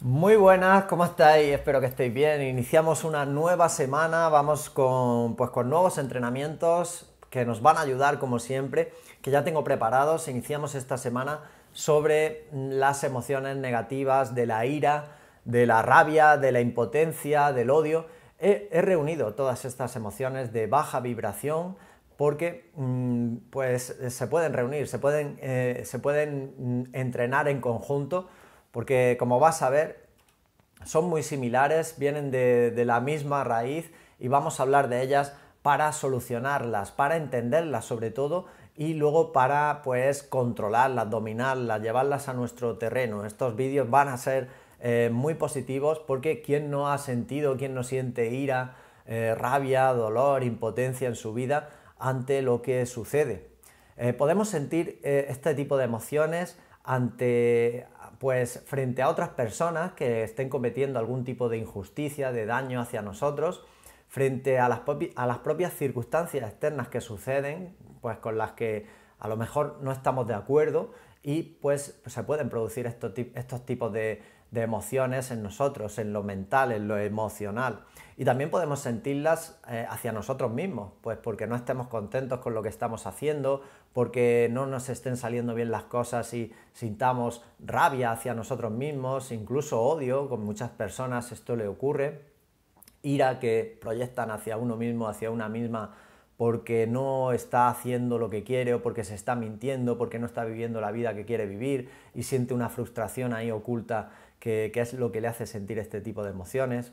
Muy buenas, ¿cómo estáis? Espero que estéis bien. Iniciamos una nueva semana, vamos pues, con, nuevos entrenamientos que nos van a ayudar como siempre, que ya tengo preparados. Iniciamos esta semana sobre las emociones negativas de la ira, de la rabia, de la impotencia, del odio. He, reunido todas estas emociones de baja vibración porque mm, pues, se pueden reunir, se pueden, eh, se pueden mm, entrenar en conjunto porque como vas a ver, son muy similares, vienen de, la misma raíz y vamos a hablar de ellas para solucionarlas, para entenderlas sobre todo y luego para pues controlarlas, dominarlas, llevarlas a nuestro terreno. Estos vídeos van a ser eh, muy positivos porque quien no ha sentido, quien no siente ira, eh, rabia, dolor, impotencia en su vida ante lo que sucede. Eh, podemos sentir este tipo de emociones ante, pues frente a otras personas que estén cometiendo algún tipo de injusticia, de daño hacia nosotros, frente a las, propias circunstancias externas que suceden, pues con las que a lo mejor no estamos de acuerdo y pues se pueden producir estos, tipos de, emociones en nosotros, en lo mental, en lo emocional. Y también podemos sentirlas eh, hacia nosotros mismos, pues porque no estemos contentos con lo que estamos haciendo porque no nos estén saliendo bien las cosas y sintamos rabia hacia nosotros mismos, incluso odio, con muchas personas esto le ocurre, ira que proyectan hacia uno mismo, hacia una misma, porque no está haciendo lo que quiere o porque se está mintiendo, porque no está viviendo la vida que quiere vivir y siente una frustración ahí oculta que, que, es lo que le hace sentir este tipo de emociones.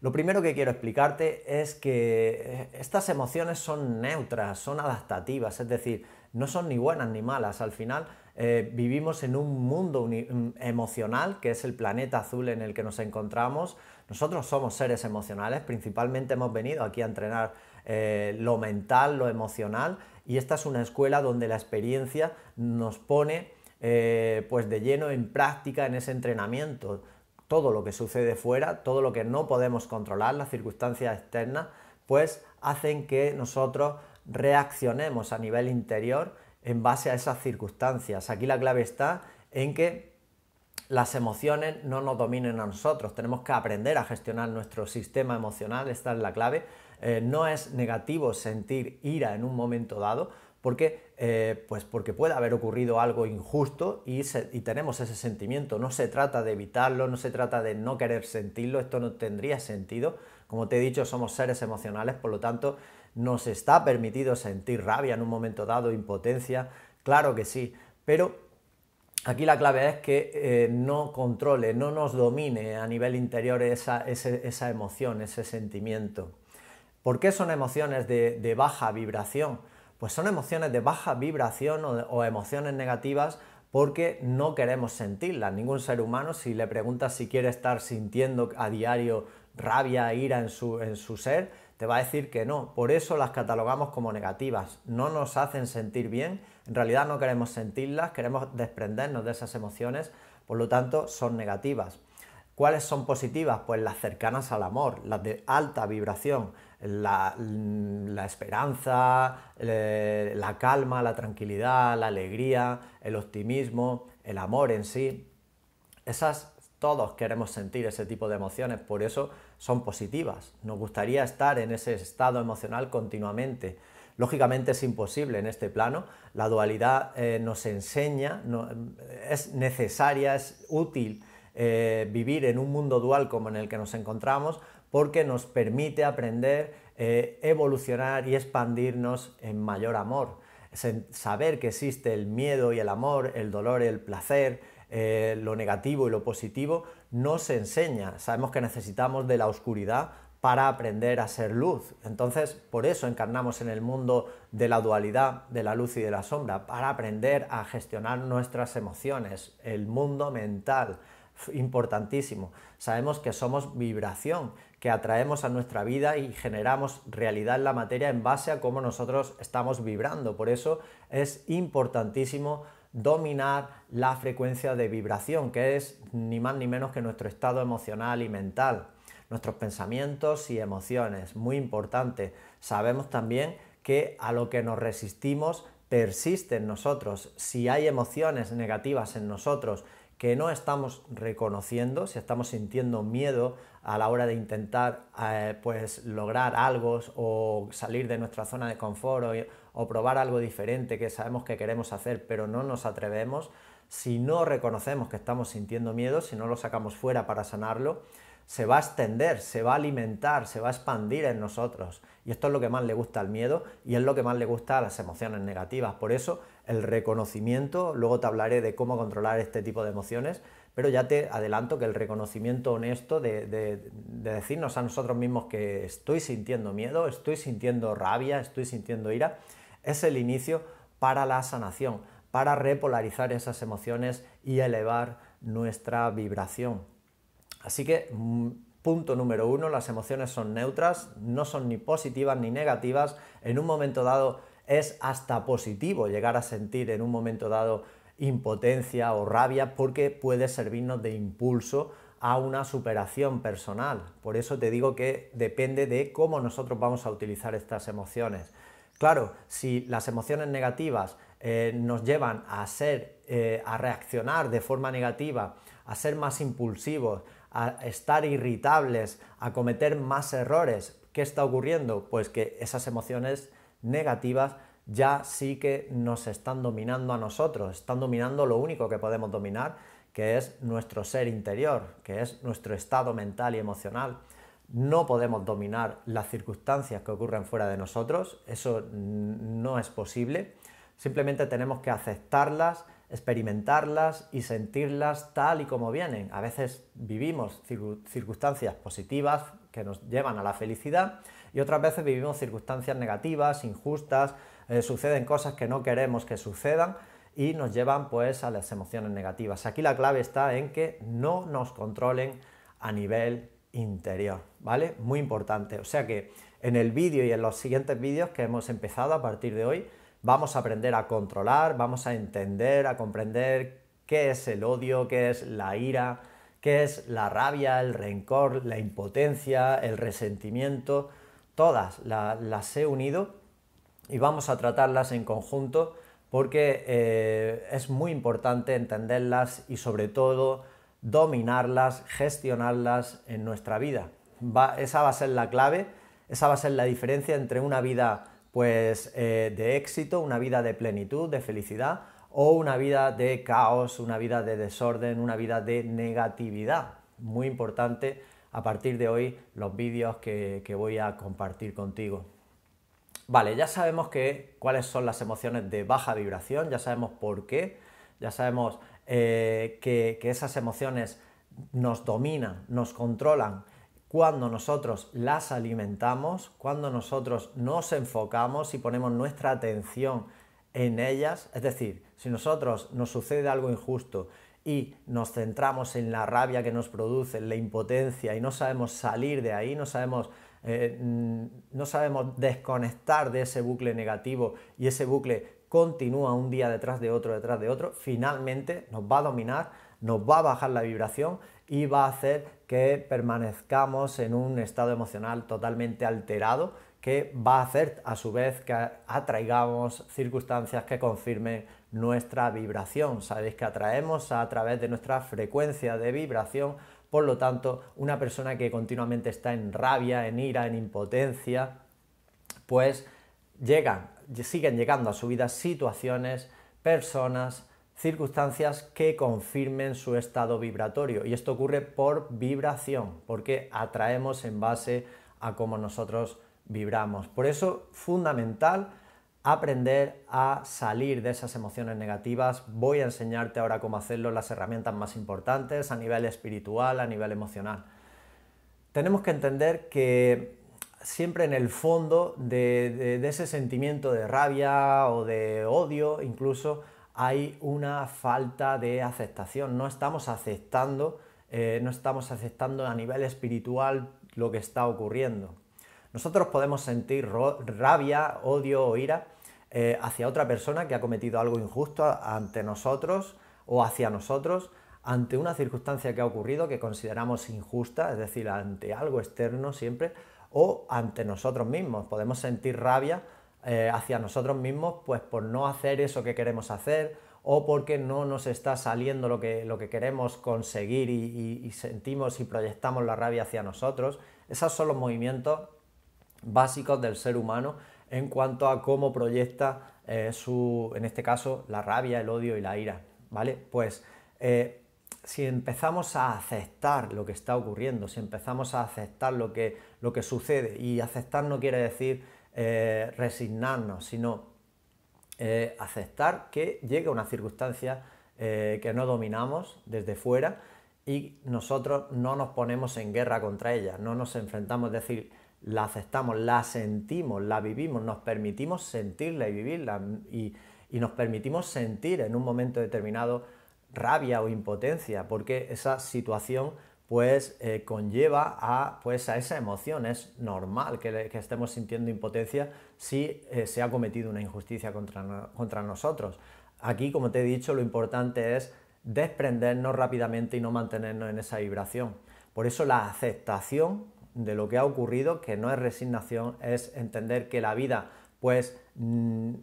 Lo primero que quiero explicarte es que eh, estas emociones son neutras, son adaptativas, es decir, no son ni buenas ni malas. Al final eh, vivimos en un mundo mm, emocional, que es el planeta azul en el que nos encontramos. Nosotros somos seres emocionales, principalmente hemos venido aquí a entrenar eh, lo mental, lo emocional, y esta es una escuela donde la experiencia nos pone eh, pues de lleno en práctica en ese entrenamiento. Todo lo que sucede fuera, todo lo que no podemos controlar, las circunstancias externas, pues hacen que nosotros reaccionemos a nivel interior en base a esas circunstancias. Aquí la clave está en que las emociones no nos dominen a nosotros, tenemos que aprender a gestionar nuestro sistema emocional, esta es la clave. Eh, no es negativo sentir ira en un momento dado, porque, eh, pues porque puede haber ocurrido algo injusto y, y, tenemos ese sentimiento. No se trata de evitarlo, no se trata de no querer sentirlo, esto no tendría sentido. Como te he dicho, somos seres emocionales, por lo tanto, ¿Nos está permitido sentir rabia en un momento dado, impotencia? Claro que sí, pero aquí la clave es que eh, no controle, no nos domine a nivel interior esa, emoción, ese sentimiento. ¿Por qué son emociones de, baja vibración? Pues son emociones de baja vibración o, emociones negativas porque no queremos sentirlas. Ningún ser humano, si le preguntas si quiere estar sintiendo a diario rabia, ira en su, en su ser, te va a decir que no. Por eso las catalogamos como negativas. No nos hacen sentir bien. En realidad no queremos sentirlas, queremos desprendernos de esas emociones. Por lo tanto, son negativas. ¿Cuáles son positivas? Pues las cercanas al amor, las de alta vibración, la, esperanza, la calma, la tranquilidad, la alegría, el optimismo, el amor en sí. Esas todos queremos sentir ese tipo de emociones, por eso son positivas. Nos gustaría estar en ese estado emocional continuamente. Lógicamente es imposible en este plano. La dualidad eh, nos enseña, es necesaria, es útil eh, vivir en un mundo dual como en el que nos encontramos porque nos permite aprender, eh, evolucionar y expandirnos en mayor amor. Saber que existe el miedo y el amor, el dolor y el placer, lo negativo y lo positivo, no se enseña. Sabemos que necesitamos de la oscuridad para aprender a ser luz. Entonces, por eso encarnamos en el mundo de la dualidad, de la luz y de la sombra, para aprender a gestionar nuestras emociones, el mundo mental, importantísimo. Sabemos que somos vibración, que atraemos a nuestra vida y generamos realidad en la materia en base a cómo nosotros estamos vibrando. Por eso es importantísimo dominar la frecuencia de vibración, que es ni más ni menos que nuestro estado emocional y mental, nuestros pensamientos y emociones, muy importante. Sabemos también que a lo que nos resistimos persiste en nosotros. Si hay emociones negativas en nosotros que no estamos reconociendo, si estamos sintiendo miedo a la hora de intentar eh, pues lograr algo o salir de nuestra zona de confort o, o probar algo diferente que sabemos que queremos hacer pero no nos atrevemos, si no reconocemos que estamos sintiendo miedo, si no lo sacamos fuera para sanarlo, se va a extender, se va a alimentar, se va a expandir en nosotros. Y esto es lo que más le gusta al miedo y es lo que más le gusta a las emociones negativas. Por eso el reconocimiento, luego te hablaré de cómo controlar este tipo de emociones, pero ya te adelanto que el reconocimiento honesto de, de decirnos a nosotros mismos que estoy sintiendo miedo, estoy sintiendo rabia, estoy sintiendo ira, es el inicio para la sanación, para repolarizar esas emociones y elevar nuestra vibración. Así que mm, Punto número uno, las emociones son neutras, no son ni positivas ni negativas. En un momento dado es hasta positivo llegar a sentir en un momento dado impotencia o rabia porque puede servirnos de impulso a una superación personal. Por eso te digo que depende de cómo nosotros vamos a utilizar estas emociones. Claro, si las emociones negativas eh, nos llevan eh, a reaccionar de forma negativa, a ser más impulsivos, a estar irritables, a cometer más errores, ¿qué está ocurriendo? Pues que esas emociones negativas ya sí que nos están dominando a nosotros, están dominando lo único que podemos dominar, que es nuestro ser interior, que es nuestro estado mental y emocional. No podemos dominar las circunstancias que ocurren fuera de nosotros, eso no es posible. Simplemente tenemos que aceptarlas, experimentarlas y sentirlas tal y como vienen. A veces vivimos circunstancias positivas que nos llevan a la felicidad y otras veces vivimos circunstancias negativas, injustas, eh, suceden cosas que no queremos que sucedan y nos llevan pues a las emociones negativas. Aquí la clave está en que no nos controlen a nivel interior. Muy importante. O sea que en el vídeo y en los siguientes vídeos que hemos empezado a partir de hoy, vamos a aprender a controlar, vamos a entender, a comprender qué es el odio, qué es la ira, qué es la rabia, el rencor, la impotencia, el resentimiento. Todas las, he unido y vamos a tratarlas en conjunto porque eh, es muy importante entenderlas y sobre todo dominarlas, gestionarlas en nuestra vida esa va a ser la clave, esa va a ser la diferencia entre una vida pues, eh, de éxito, una vida de plenitud, de felicidad, o una vida de caos, una vida de desorden, una vida de negatividad. Muy importante a partir de hoy los vídeos que, voy a compartir contigo. Vale, ya sabemos cuáles son las emociones de baja vibración, ya sabemos por qué, ya sabemos eh, que esas emociones nos dominan, nos controlan, cuando nosotros las alimentamos, cuando nosotros nos enfocamos y ponemos nuestra atención en ellas. Es decir, si nosotros nos sucede algo injusto y nos centramos en la rabia que nos produce, en la impotencia y no sabemos salir de ahí, no sabemos, eh, mm, no sabemos desconectar de ese bucle negativo y ese bucle continúa un día detrás de otro, detrás de otro, finalmente nos va a dominar, nos va a bajar la vibración y va a hacer que permanezcamos en un estado emocional totalmente alterado que va a hacer a su vez que atraigamos circunstancias que confirmen nuestra vibración. Sabéis que atraemos a través de nuestra frecuencia de vibración, por lo tanto, una persona que continuamente está en rabia, en ira, en impotencia, pues llegan, siguen llegando a su vida situaciones, personas, circunstancias que confirmen su estado vibratorio. Y esto ocurre por vibración, porque atraemos en base a cómo nosotros vibramos. Por eso, fundamental aprender a salir de esas emociones negativas. Voy a enseñarte ahora cómo hacerlo, las herramientas más importantes a nivel espiritual, a nivel emocional. Tenemos que entender que siempre en el fondo de ese sentimiento de rabia o de odio incluso, hay una falta de aceptación, no estamos aceptando, eh, no estamos aceptando a nivel espiritual lo que está ocurriendo. Nosotros podemos sentir rabia, odio o ira eh, hacia otra persona que ha cometido algo injusto ante nosotros o hacia nosotros, ante una circunstancia que ha ocurrido que consideramos injusta, es decir, ante algo externo siempre, o ante nosotros mismos. Podemos sentir rabia eh, hacia nosotros mismos, pues por no hacer eso que queremos hacer o porque no nos está saliendo lo que, queremos conseguir y, sentimos y proyectamos la rabia hacia nosotros. Esos son los movimientos básicos del ser humano en cuanto a cómo proyecta eh, su, en este caso, la rabia, el odio y la ira. ¿Vale? Pues eh, si empezamos a aceptar lo que está ocurriendo, si empezamos a aceptar lo que, lo que sucede, y aceptar no quiere decir eh, resignarnos, sino eh, aceptar que llega una circunstancia eh, que no dominamos desde fuera y nosotros no nos ponemos en guerra contra ella, no nos enfrentamos, es decir, la aceptamos, la sentimos, la vivimos, nos permitimos sentirla y vivirla y nos permitimos sentir en un momento determinado rabia o impotencia, porque esa situación pues eh, conlleva a, pues, a esa emoción. Es normal que, estemos sintiendo impotencia si eh, se ha cometido una injusticia contra, contra nosotros. Aquí, como te he dicho, lo importante es desprendernos rápidamente y no mantenernos en esa vibración. Por eso la aceptación de lo que ha ocurrido, que no es resignación, es entender que la vida, pues mm,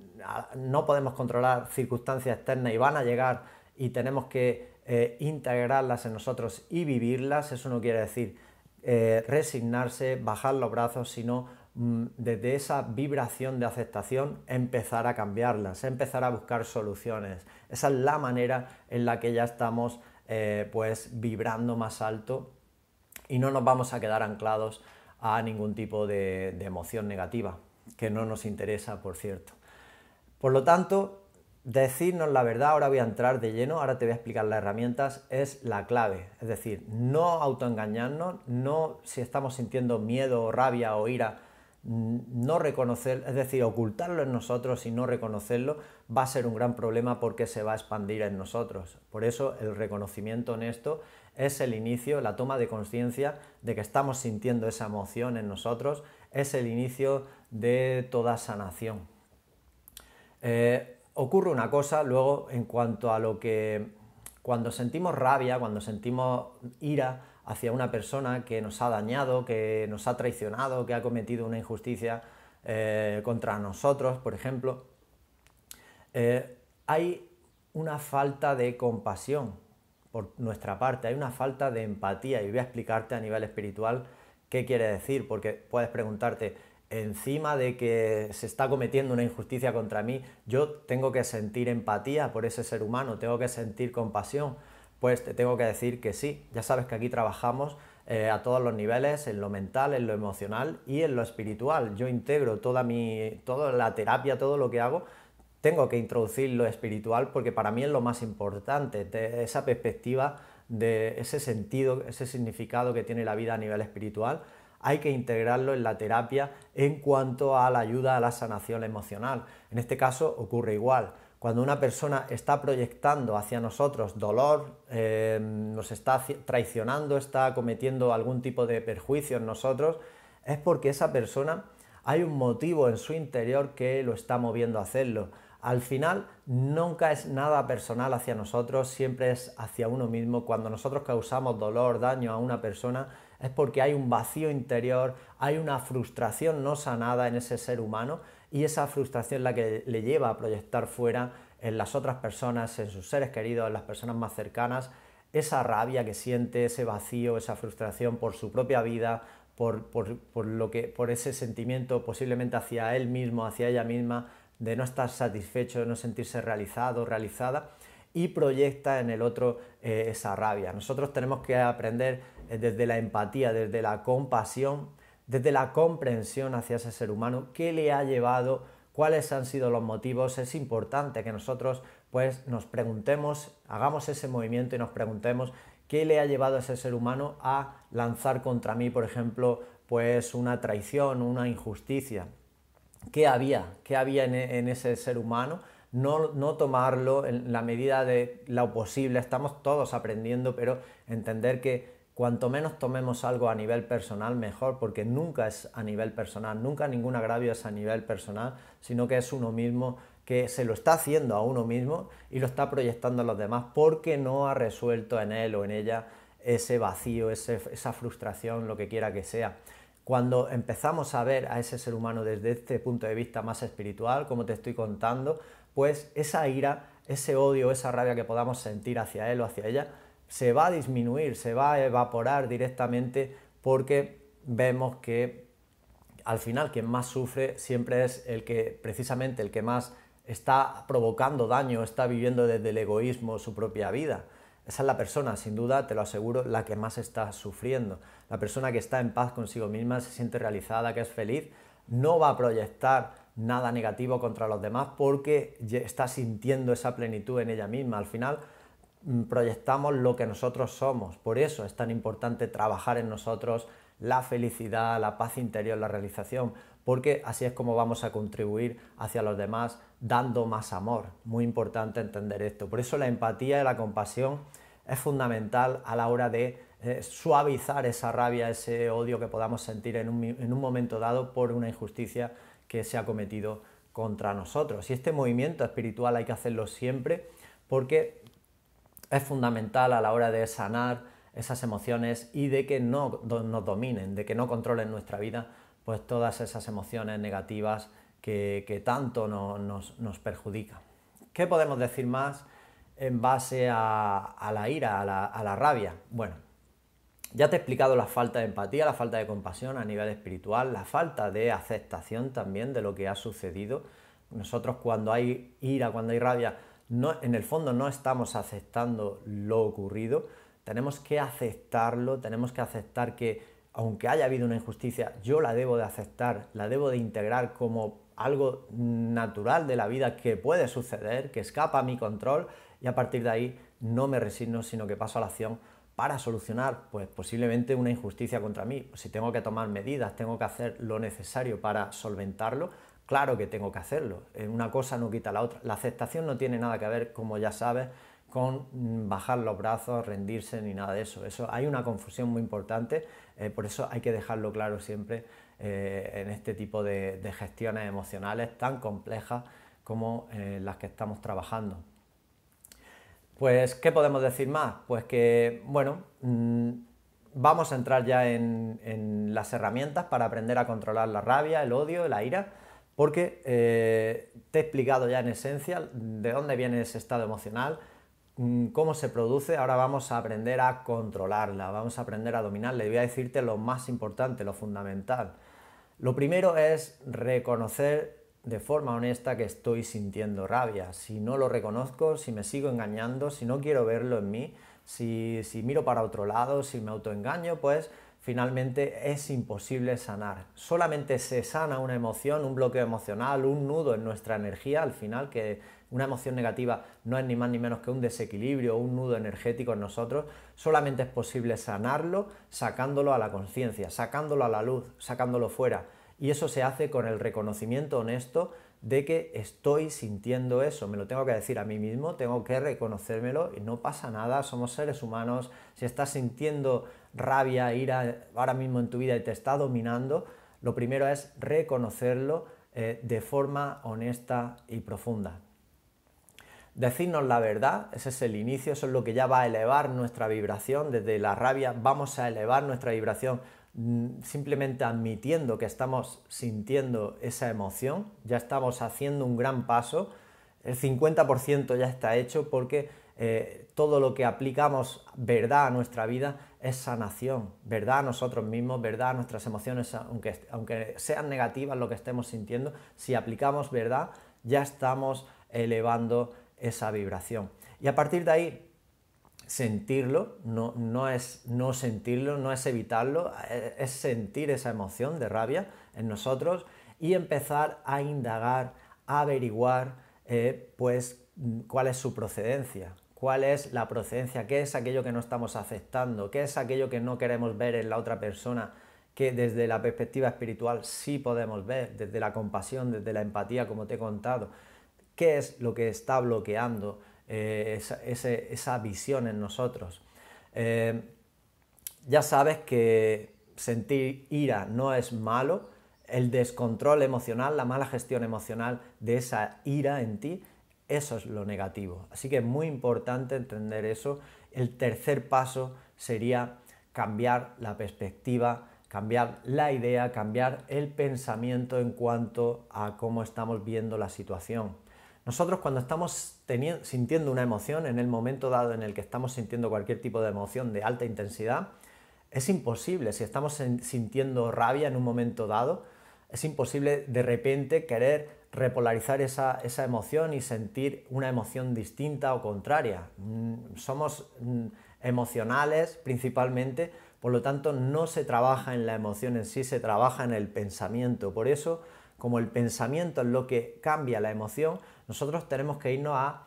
no podemos controlar circunstancias externas y van a llegar y tenemos que eh, integrarlas en nosotros y vivirlas, eso no quiere decir eh, resignarse, bajar los brazos, sino mm, desde esa vibración de aceptación empezar a cambiarlas, empezar a buscar soluciones. Esa es la manera en la que ya estamos eh, pues vibrando más alto y no nos vamos a quedar anclados a ningún tipo de emoción negativa, que no nos interesa, por cierto. Por lo tanto, Decirnos la verdad, ahora voy a entrar de lleno, ahora te voy a explicar las herramientas, es la clave. Es decir, no autoengañarnos, no si estamos sintiendo miedo o rabia o ira, mm, no reconocer, es decir, ocultarlo en nosotros y no reconocerlo va a ser un gran problema porque se va a expandir en nosotros. Por eso el reconocimiento honesto es el inicio, la toma de conciencia de que estamos sintiendo esa emoción en nosotros, es el inicio de toda sanación. Eh, ocurre una cosa luego en cuanto a lo que cuando sentimos rabia, cuando sentimos ira hacia una persona que nos ha dañado, que nos ha traicionado, que ha cometido una injusticia eh, contra nosotros, por ejemplo, eh, hay una falta de compasión por nuestra parte, hay una falta de empatía y voy a explicarte a nivel espiritual qué quiere decir, porque puedes preguntarte, encima de que se está cometiendo una injusticia contra mí, yo tengo que sentir empatía por ese ser humano, tengo que sentir compasión, pues te tengo que decir que sí, ya sabes que aquí trabajamos eh, a todos los niveles, en lo mental, en lo emocional y en lo espiritual. Yo integro toda mi, toda la terapia, todo lo que hago, tengo que introducir lo espiritual porque para mí es lo más importante, esa perspectiva de ese sentido, ese significado que tiene la vida a nivel espiritual hay que integrarlo en la terapia en cuanto a la ayuda a la sanación emocional. En este caso ocurre igual. Cuando una persona está proyectando hacia nosotros dolor, eh, nos está traicionando, está cometiendo algún tipo de perjuicio en nosotros, es porque esa persona hay un motivo en su interior que lo está moviendo a hacerlo. Al final nunca es nada personal hacia nosotros, siempre es hacia uno mismo. Cuando nosotros causamos dolor, daño a una persona, es porque hay un vacío interior, hay una frustración no sanada en ese ser humano y esa frustración la que le lleva a proyectar fuera en las otras personas, en sus seres queridos, en las personas más cercanas, esa rabia que siente, ese vacío, esa frustración por su propia vida, por, por, lo que, por ese sentimiento posiblemente hacia él mismo, hacia ella misma, de no estar satisfecho, de no sentirse realizado, realizada, y proyecta en el otro eh, esa rabia. Nosotros tenemos que aprender eh, desde la empatía, desde la compasión, desde la comprensión hacia ese ser humano, qué le ha llevado, cuáles han sido los motivos, es importante que nosotros pues nos preguntemos, hagamos ese movimiento y nos preguntemos qué le ha llevado a ese ser humano a lanzar contra mí, por ejemplo, pues una traición, una injusticia. ¿Qué había? ¿Qué había en, e, ese ser humano? no, tomarlo en la medida de lo posible, estamos todos aprendiendo, pero entender que Cuanto menos tomemos algo a nivel personal, mejor, porque nunca es a nivel personal, nunca ningún agravio es a nivel personal, sino que es uno mismo que se lo está haciendo a uno mismo y lo está proyectando a los demás porque no ha resuelto en él o en ella ese vacío, esa frustración, lo que quiera que sea. Cuando empezamos a ver a ese ser humano desde este punto de vista más espiritual, como te estoy contando, pues esa ira, ese odio, esa rabia que podamos sentir hacia él o hacia ella, se va a disminuir, se va a evaporar directamente porque vemos que al final quien más sufre siempre es el que precisamente el que más está provocando daño, está viviendo desde el egoísmo su propia vida. Esa es la persona, sin duda, te lo aseguro, la que más está sufriendo. La persona que está en paz consigo misma, se siente realizada, que es feliz, no va a proyectar nada negativo contra los demás porque está sintiendo esa plenitud en ella misma. Al final, Mm, proyectamos lo que nosotros somos. Por eso es tan importante trabajar en nosotros la felicidad, la paz interior, la realización, porque así es como vamos a contribuir hacia los demás dando más amor. Muy importante entender esto. Por eso la empatía y la compasión es fundamental a la hora de eh, suavizar esa rabia, ese odio que podamos sentir en un, en un momento dado por una injusticia que se ha cometido contra nosotros. Y este movimiento espiritual hay que hacerlo siempre porque es fundamental a la hora de sanar esas emociones y de que no nos dominen, de que no controlen nuestra vida, pues todas esas emociones negativas que, tanto nos, nos perjudican. ¿Qué podemos decir más en base a, la ira, a la, a la, rabia? Bueno, ya te he explicado la falta de empatía, la falta de compasión a nivel espiritual, la falta de aceptación también de lo que ha sucedido. Nosotros cuando hay ira, cuando hay rabia, no, en el fondo no estamos aceptando lo ocurrido, tenemos que aceptarlo, tenemos que aceptar que aunque haya habido una injusticia, yo la debo de aceptar, la debo de integrar como algo natural de la vida que puede suceder, que escapa a mi control y a partir de ahí no me resigno, sino que paso a la acción para solucionar pues posiblemente una injusticia contra mí. Si tengo que tomar medidas, tengo que hacer lo necesario para solventarlo, Claro que tengo que hacerlo, eh, una cosa no quita la otra. La aceptación no tiene nada que ver, como ya sabes, con mm, bajar los brazos, rendirse ni nada de eso. Eso hay una confusión muy importante, eh, por eso hay que dejarlo claro siempre eh, en este tipo de, gestiones emocionales tan complejas como las que estamos trabajando. Pues, ¿qué podemos decir más? Pues que, bueno, mm, vamos a entrar ya en las herramientas para aprender a controlar la rabia, el odio, la ira porque eh, te he explicado ya en esencia de dónde viene ese estado emocional, mm, cómo se produce, ahora vamos a aprender a controlarla, vamos a aprender a dominarla. Y voy a decirte lo más importante, lo fundamental. Lo primero es reconocer de forma honesta que estoy sintiendo rabia. Si no lo reconozco, si me sigo engañando, si no quiero verlo en mí, si miro para otro lado, si me autoengaño, pues finalmente es imposible sanar. Solamente se sana una emoción, un bloqueo emocional, un nudo en nuestra energía, al final que una emoción negativa no es ni más ni menos que un desequilibrio, un nudo energético en nosotros, solamente es posible sanarlo sacándolo a la conciencia, sacándolo a la luz, sacándolo fuera. Y eso se hace con el reconocimiento honesto de que estoy sintiendo eso, me lo tengo que decir a mí mismo, tengo que reconocérmelo y no pasa nada, somos seres humanos, si estás sintiendo rabia, ira ahora mismo en tu vida y te está dominando, lo primero es reconocerlo eh, de forma honesta y profunda. Decirnos la verdad, ese es el inicio, eso es lo que ya va a elevar nuestra vibración, desde la rabia vamos a elevar nuestra vibración mm, simplemente admitiendo que estamos sintiendo esa emoción, ya estamos haciendo un gran paso, el 50% ya está hecho porque eh, todo lo que aplicamos verdad a nuestra vida es sanación, verdad nosotros mismos, verdad nuestras emociones, aunque, aunque sean negativas lo que estemos sintiendo, si aplicamos verdad, ya estamos elevando esa vibración. Y a partir de ahí, sentirlo, no, no, es no sentirlo, no es evitarlo, eh, es sentir esa emoción de rabia en nosotros y empezar a indagar, a averiguar, eh, pues, mm, cuál es su procedencia, cuál es la procedencia, qué es aquello que no estamos aceptando, qué es aquello que no queremos ver en la otra persona, que desde la perspectiva espiritual sí podemos ver, desde la compasión, desde la empatía, como te he contado, qué es lo que está bloqueando eh, esa, visión en nosotros. Eh, ya sabes que sentir ira no es malo, el descontrol emocional, la mala gestión emocional de esa ira en ti eso es lo negativo. Así que es muy importante entender eso. El tercer paso sería cambiar la perspectiva, cambiar la idea, cambiar el pensamiento en cuanto a cómo estamos viendo la situación. Nosotros cuando estamos sintiendo una emoción, en el momento dado en el que estamos sintiendo cualquier tipo de emoción de alta intensidad, es imposible, si estamos sintiendo rabia en un momento dado, es imposible de repente querer repolarizar esa, esa, emoción y sentir una emoción distinta o contraria. Mm, somos mm, emocionales principalmente, por lo tanto no se trabaja en la emoción en sí, se trabaja en el pensamiento. Por eso, como el pensamiento es lo que cambia la emoción, nosotros tenemos que irnos a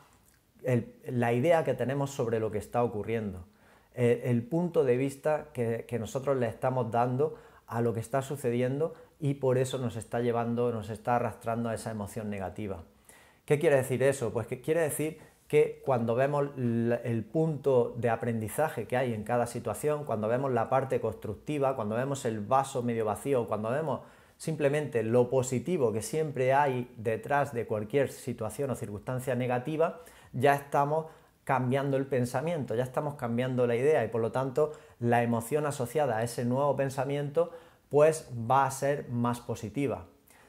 la idea que tenemos sobre lo que está ocurriendo, eh, el, punto de vista que nosotros le estamos dando a lo que está sucediendo y por eso nos está llevando, nos está arrastrando a esa emoción negativa. ¿Qué quiere decir eso? Pues que quiere decir que cuando vemos el punto de aprendizaje que hay en cada situación, cuando vemos la parte constructiva, cuando vemos el vaso medio vacío, cuando vemos simplemente lo positivo que siempre hay detrás de cualquier situación o circunstancia negativa, ya estamos cambiando el pensamiento, ya estamos cambiando la idea y por lo tanto la emoción asociada a ese nuevo pensamiento pues va a ser más positiva.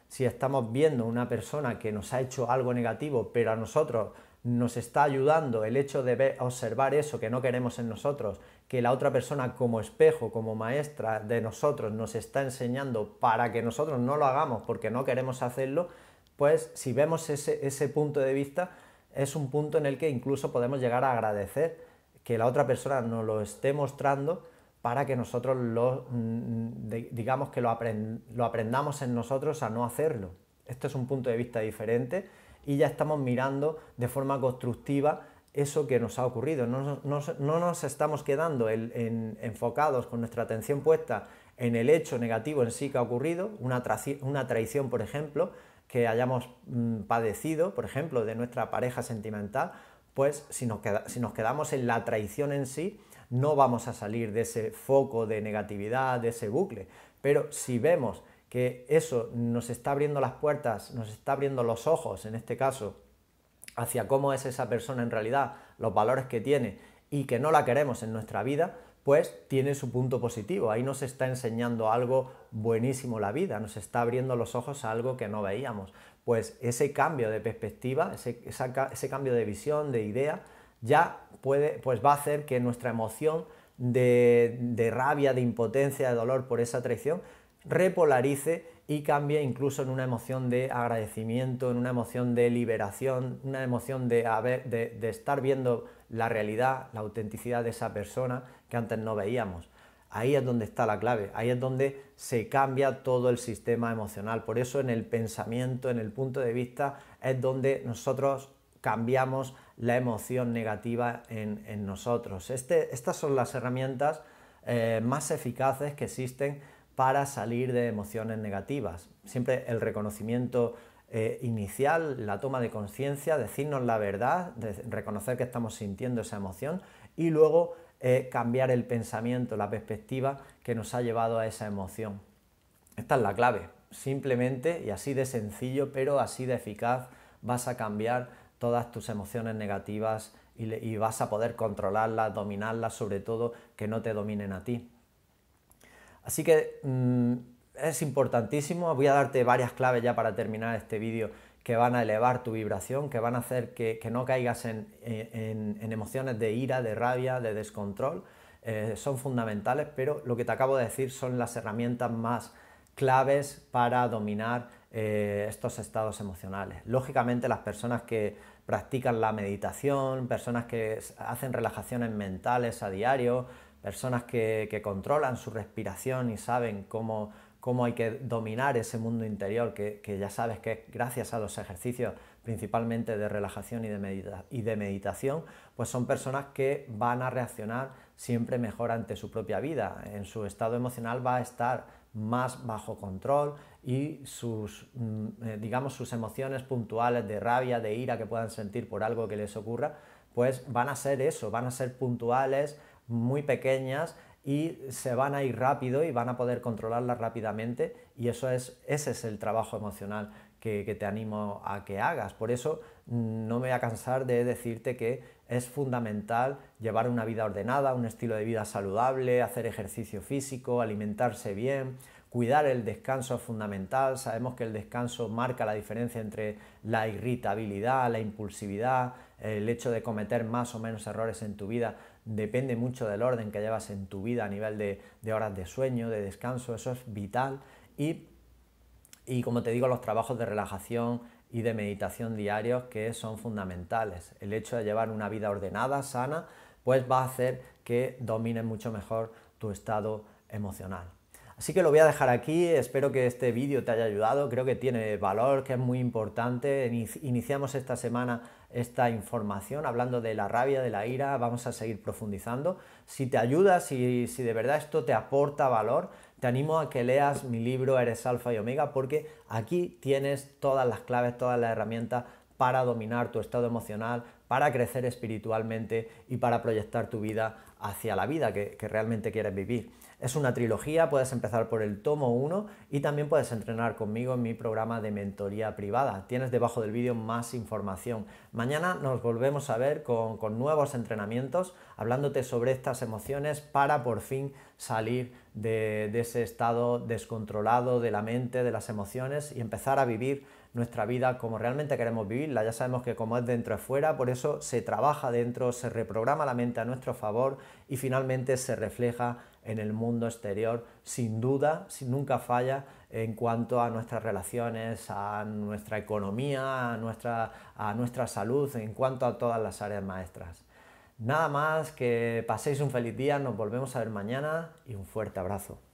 Si estamos viendo una persona que nos ha hecho algo negativo, pero a nosotros nos está ayudando el hecho de observar eso que no queremos en nosotros, que la otra persona como espejo, como maestra de nosotros nos está enseñando para que nosotros no lo hagamos porque no queremos hacerlo, pues si vemos ese, ese punto de vista, es un punto en el que incluso podemos llegar a agradecer que la otra persona nos lo esté mostrando para que nosotros lo, mm, digamos que lo, aprendamos en nosotros a no hacerlo. Esto es un punto de vista diferente y ya estamos mirando de forma constructiva eso que nos ha ocurrido. No, nos estamos quedando enfocados con nuestra atención puesta en el hecho negativo en sí que ha ocurrido, una, traición, por ejemplo, que hayamos mm, padecido, por ejemplo, de nuestra pareja sentimental, pues si nos quedamos en la traición en sí, no vamos a salir de ese foco de negatividad, de ese bucle. Pero si vemos que eso nos está abriendo las puertas, nos está abriendo los ojos, en este caso, hacia cómo es esa persona en realidad, los valores que tiene y que no la queremos en nuestra vida, pues tiene su punto positivo. Ahí nos está enseñando algo buenísimo la vida, nos está abriendo los ojos a algo que no veíamos. Pues ese cambio de perspectiva, ese, cambio de visión, de idea, ya puede, pues va a hacer que nuestra emoción de, rabia, de impotencia, de dolor por esa traición, repolarice y cambie incluso en una emoción de agradecimiento, en una emoción de liberación, una emoción de, de estar viendo la realidad, la autenticidad de esa persona que antes no veíamos. Ahí es donde está la clave, ahí es donde se cambia todo el sistema emocional. Por eso en el pensamiento, en el punto de vista, es donde nosotros cambiamos la emoción negativa en, nosotros. Este, estas son las herramientas eh, más eficaces que existen para salir de emociones negativas. Siempre el reconocimiento eh, inicial, la toma de conciencia, decirnos la verdad, de reconocer que estamos sintiendo esa emoción y luego eh, cambiar el pensamiento, la perspectiva que nos ha llevado a esa emoción. Esta es la clave. Simplemente y así de sencillo, pero así de eficaz, vas a cambiar todas tus emociones negativas y, vas a poder controlarlas, dominarlas, sobre todo que no te dominen a ti. Así que mm, es importantísimo, voy a darte varias claves ya para terminar este vídeo que van a elevar tu vibración, que van a hacer que, no caigas eh, en, emociones de ira, de rabia, de descontrol. Eh, son fundamentales, pero lo que te acabo de decir son las herramientas más claves para dominar eh, estos estados emocionales. Lógicamente las personas que practican la meditación, personas que hacen relajaciones mentales a diario, personas que, controlan su respiración y saben cómo, cómo, hay que dominar ese mundo interior, que, ya sabes que es gracias a los ejercicios principalmente de relajación y de meditación, pues son personas que van a reaccionar siempre mejor ante su propia vida. En su estado emocional va a estar más bajo control, y sus, mm, eh, digamos, sus emociones puntuales de rabia, de ira que puedan sentir por algo que les ocurra, pues van a ser eso, van a ser puntuales, muy pequeñas y se van a ir rápido y van a poder controlarlas rápidamente y eso es, ese es el trabajo emocional que te animo a que hagas. Por eso mm, no me voy a cansar de decirte que es fundamental llevar una vida ordenada, un estilo de vida saludable, hacer ejercicio físico, alimentarse bien, Cuidar el descanso es fundamental. Sabemos que el descanso marca la diferencia entre la irritabilidad, la impulsividad, el hecho de cometer más o menos errores en tu vida. Depende mucho del orden que llevas en tu vida a nivel de, horas de sueño, de descanso. Eso es vital. Y, y como te digo, los trabajos de relajación y de meditación diarios que son fundamentales. El hecho de llevar una vida ordenada, sana, pues va a hacer que domines mucho mejor tu estado emocional. Así que lo voy a dejar aquí, espero que este vídeo te haya ayudado, creo que tiene valor, que es muy importante. Iniciamos esta semana esta información hablando de la rabia, de la ira, vamos a seguir profundizando. Si te ayuda, si, si de verdad esto te aporta valor, te animo a que leas mi libro Eres Alfa y Omega porque aquí tienes todas las claves, todas las herramientas para dominar tu estado emocional, para crecer espiritualmente y para proyectar tu vida hacia la vida que realmente quieres vivir. Es una trilogía, puedes empezar por el tomo 1 y también puedes entrenar conmigo en mi programa de mentoría privada. Tienes debajo del vídeo más información. Mañana nos volvemos a ver con, nuevos entrenamientos, hablándote sobre estas emociones para por fin salir de, de ese estado descontrolado de la mente, de las emociones y empezar a vivir nuestra vida como realmente queremos vivirla. Ya sabemos que como es dentro es fuera, por eso se trabaja dentro, se reprograma la mente a nuestro favor y finalmente se refleja en el mundo exterior, sin duda, sin nunca falla en cuanto a nuestras relaciones, a nuestra economía, a nuestra, a nuestra salud, en cuanto a todas las áreas maestras. Nada más, que paséis un feliz día, nos volvemos a ver mañana y un fuerte abrazo.